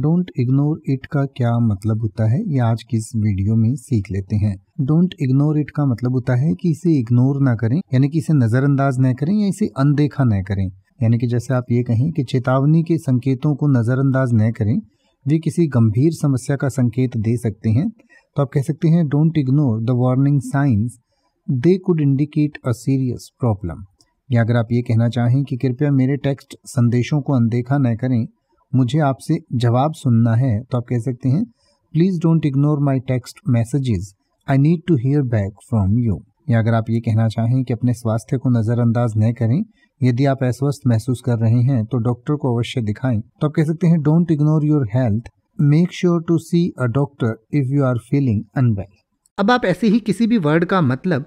don't ignore it का क्या मतलब होता है ये आज की इस वीडियो में सीख लेते हैं डोंट इग्नोर इट का मतलब होता है कि इसे इग्नोर ना करें यानी कि इसे नज़रअंदाज न करें या इसे अनदेखा न करें यानी कि जैसे आप ये कहें कि चेतावनी के संकेतों को नज़रअंदाज न करें वे किसी गंभीर समस्या का संकेत दे सकते हैं तो आप कह सकते हैं don't ignore the warning signs they could indicate a serious problem या अगर आप ये कहना चाहें कि कृपया मेरे टेक्स्ट संदेशों को अनदेखा न करें मुझे आपसे जवाब सुनना है तो आप कह सकते हैं please don't ignore my text messages I need to hear back from you या अगर आप ये कहना चाहें कि अपने स्वास्थ्य को नज़रअंदाज न करें यदि आप अस्वस्थ महसूस कर रहे हैं तो डॉक्टर को अवश्य दिखाएं तो आप कह सकते हैं don't ignore your health make sure to see a doctor if you are feeling unwell अब आप ऐसे ही किसी भी वर्ड का मतलब